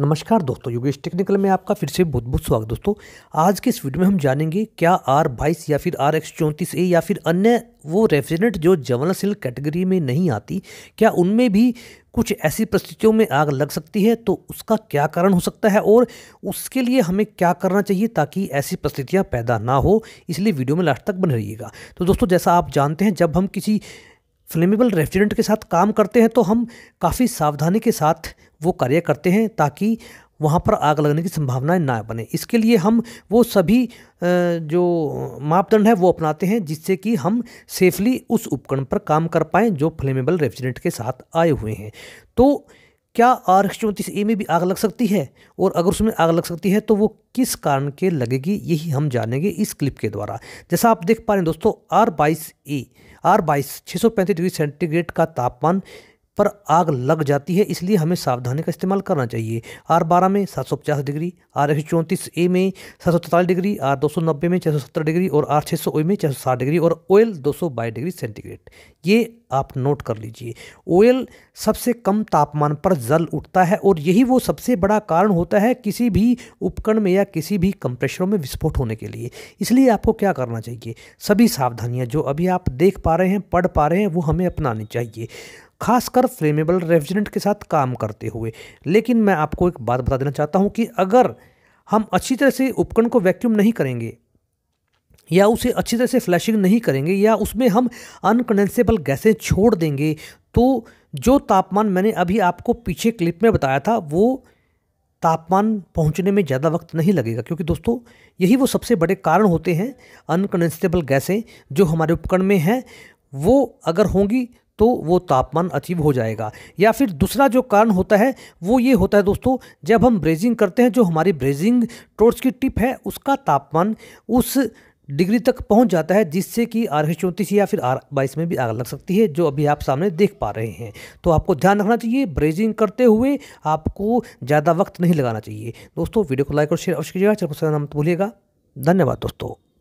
नमस्कार दोस्तों योगेश टेक्निकल में आपका फिर से बहुत बहुत स्वागत दोस्तों आज के इस वीडियो में हम जानेंगे क्या आर बाईस या फिर आर एक्स चौंतीस ए या फिर अन्य वो रेफ्रिजरेंट जो जवनल कैटेगरी में नहीं आती क्या उनमें भी कुछ ऐसी परिस्थितियों में आग लग सकती है तो उसका क्या कारण हो सकता है और उसके लिए हमें क्या करना चाहिए ताकि ऐसी परिस्थितियाँ पैदा ना हो इसलिए वीडियो में लास्ट तक बने रहिएगा तो दोस्तों जैसा आप जानते हैं जब हम किसी फ्लेमेबल रेफ्रिजरेंट के साथ काम करते हैं तो हम काफ़ी सावधानी के साथ वो कार्य करते हैं ताकि वहाँ पर आग लगने की संभावनाएं ना बने इसके लिए हम वो सभी जो मापदंड है वो अपनाते हैं जिससे कि हम सेफली उस उपकरण पर काम कर पाएँ जो फ्लेमेबल रेफ्रिजरेंट के साथ आए हुए हैं तो क्या आर एक्स चौंतीस ए में भी आग लग सकती है और अगर उसमें आग लग सकती है तो वो किस कारण के लगेगी यही हम जानेंगे इस क्लिप के द्वारा जैसा आप देख पा रहे हैं दोस्तों आर बाईस ए आर बाईस छः सौ पैंतीस डिग्री सेंटीग्रेड का तापमान पर आग लग जाती है इसलिए हमें सावधानी का इस्तेमाल करना चाहिए आर बारह में सात सौ पचास डिग्री आर एक सौ चौंतीस ए में सात सौ तैतालीस डिग्री आर दो सौ नब्बे में छः सौ सत्तर डिग्री और आर छः सौ ए में छः सौ साठ डिग्री और ओयल दो सौ बाईस डिग्री सेंटीग्रेड ये आप नोट कर लीजिए ओयल सबसे कम तापमान पर जल उठता है और यही वो सबसे बड़ा कारण होता है किसी भी उपकरण में या किसी भी कंप्रेशरों में विस्फोट होने के लिए इसलिए आपको क्या करना चाहिए सभी सावधानियाँ जो अभी आप देख पा रहे हैं पढ़ पा रहे हैं वो हमें अपनानी चाहिए खासकर फ्लेमेबल रेफ्रिजरेंट के साथ काम करते हुए लेकिन मैं आपको एक बात बता देना चाहता हूँ कि अगर हम अच्छी तरह से उपकरण को वैक्यूम नहीं करेंगे या उसे अच्छी तरह से फ्लैशिंग नहीं करेंगे या उसमें हम अनकंडेंसेबल गैसें छोड़ देंगे तो जो तापमान मैंने अभी आपको पीछे क्लिप में बताया था वो तापमान पहुंचने में ज़्यादा वक्त नहीं लगेगा क्योंकि दोस्तों यही वो सबसे बड़े कारण होते हैं अनकंडेंसेबल गैसें जो हमारे उपकरण में हैं वो अगर होंगी तो वो तापमान अचीव हो जाएगा या फिर दूसरा जो कारण होता है वो ये होता है दोस्तों जब हम ब्रेजिंग करते हैं जो हमारी ब्रेजिंग टोर्च की टिप है उसका तापमान उस डिग्री तक पहुंच जाता है जिससे कि आर एस चौंतीस या फिर आर बाईस में भी आग लग सकती है जो अभी आप सामने देख पा रहे हैं तो आपको ध्यान रखना चाहिए ब्रेजिंग करते हुए आपको ज़्यादा वक्त नहीं लगाना चाहिए दोस्तों वीडियो को लाइक और शेयर अवश्य कीजिएगा चलो को नाम तो भूलिएगा धन्यवाद दोस्तों